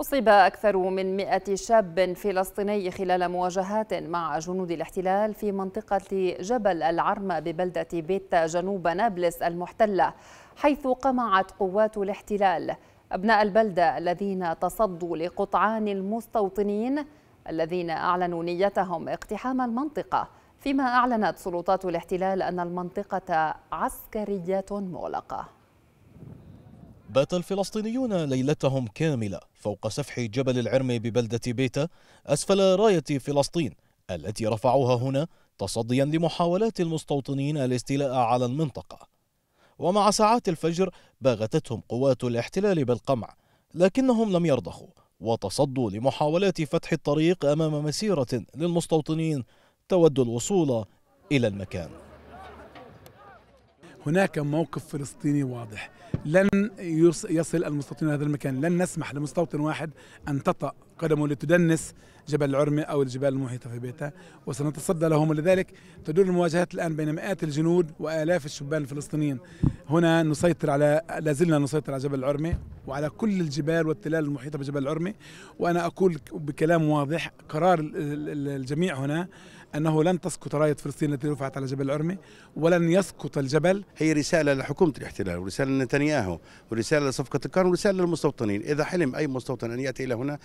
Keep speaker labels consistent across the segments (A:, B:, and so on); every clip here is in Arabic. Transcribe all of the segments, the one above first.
A: أصيب أكثر من 100 شاب فلسطيني خلال مواجهات مع جنود الاحتلال في منطقة جبل العرمة ببلدة بيتا جنوب نابلس المحتلة حيث قمعت قوات الاحتلال أبناء البلدة الذين تصدوا لقطعان المستوطنين الذين أعلنوا نيتهم اقتحام المنطقة فيما أعلنت سلطات الاحتلال أن المنطقة عسكرية مغلقة
B: بات الفلسطينيون ليلتهم كاملة فوق سفح جبل العرم ببلدة بيتا أسفل راية فلسطين التي رفعوها هنا تصديا لمحاولات المستوطنين الاستيلاء على المنطقة ومع ساعات الفجر باغتتهم قوات الاحتلال بالقمع لكنهم لم يرضخوا وتصدوا لمحاولات فتح الطريق أمام مسيرة للمستوطنين
C: تود الوصول إلى المكان هناك موقف فلسطيني واضح لن يصل المستوطنون هذا المكان لن نسمح لمستوطن واحد أن تطأ قدموا لتدنس جبل العرمة أو الجبال المحيطة في بيتها وسنتصدى لهم ولذلك تدور المواجهات الآن بين مئات الجنود وآلاف الشبان الفلسطينيين هنا نسيطر على لازلنا نسيطر على جبل العرمة وعلى كل الجبال والتلال المحيطة بجبل العرمة وأنا أقول بكلام واضح قرار الجميع هنا أنه لن تسقط راية فلسطين التي رفعت على جبل العرمة ولن يسقط الجبل هي رسالة لحكومة الاحتلال ورسالة لنتنياهو ورسالة لصفقة القرن ورسالة للمستوطنين إذا حلم أي مستوطن
B: أن يأتي إلى هنا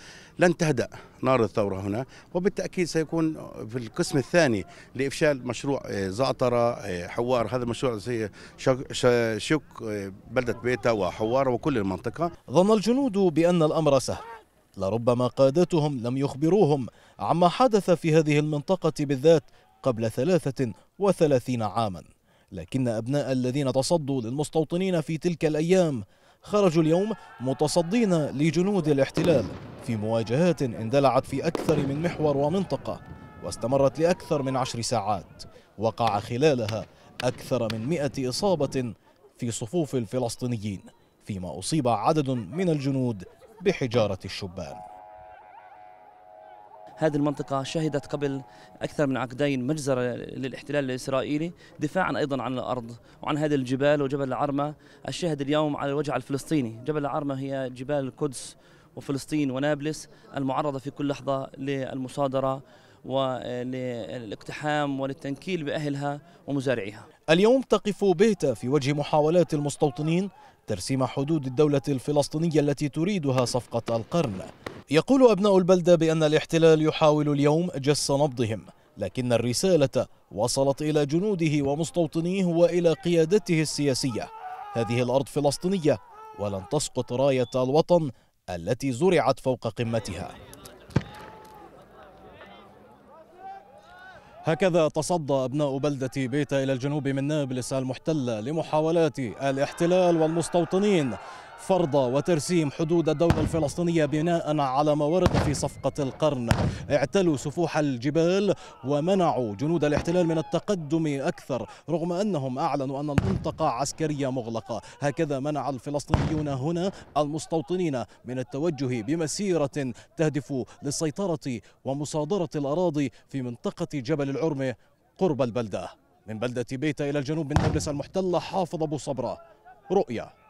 B: لن تهدأ نار الثورة هنا وبالتأكيد سيكون في القسم الثاني لإفشال مشروع آه، زعترة آه، حوار هذا المشروع سيشك آه، بلدة بيتا وحوار وكل المنطقة ظن الجنود بأن الأمر سهل لربما قادتهم لم يخبروهم عما حدث في هذه المنطقة بالذات قبل 33 عاما لكن أبناء الذين تصدوا للمستوطنين في تلك الأيام خرجوا اليوم متصدين لجنود الاحتلال في مواجهات اندلعت في أكثر من محور ومنطقة واستمرت لأكثر من عشر ساعات وقع خلالها أكثر من مئة إصابة في صفوف الفلسطينيين فيما أصيب عدد من الجنود بحجارة الشبان
D: هذه المنطقة شهدت قبل أكثر من عقدين مجزرة للاحتلال الإسرائيلي دفاعا أيضا عن الأرض وعن هذه الجبال وجبل العرمة الشاهد اليوم على الوجع الفلسطيني جبل العرمة هي جبال القدس وفلسطين ونابلس المعرضة في كل لحظة للمصادرة وللاقتحام وللتنكيل بأهلها ومزارعيها
B: اليوم تقف بيتا في وجه محاولات المستوطنين ترسيم حدود الدولة الفلسطينية التي تريدها صفقة القرن يقول أبناء البلدة بأن الاحتلال يحاول اليوم جس نبضهم لكن الرسالة وصلت إلى جنوده ومستوطنيه وإلى قيادته السياسية هذه الأرض فلسطينية ولن تسقط راية الوطن التي زرعت فوق قمتها هكذا تصدى أبناء بلدة بيتا إلى الجنوب من نابلس المحتلة لمحاولات الاحتلال والمستوطنين فرض وترسيم حدود الدولة الفلسطينية بناء على ما ورد في صفقة القرن اعتلوا سفوح الجبال ومنعوا جنود الاحتلال من التقدم أكثر رغم أنهم أعلنوا أن المنطقة عسكرية مغلقة هكذا منع الفلسطينيون هنا المستوطنين من التوجه بمسيرة تهدف للسيطرة ومصادرة الأراضي في منطقة جبل العرمة قرب البلدة من بلدة بيتا إلى الجنوب من نابلس المحتلة حافظ أبو صبرة رؤيا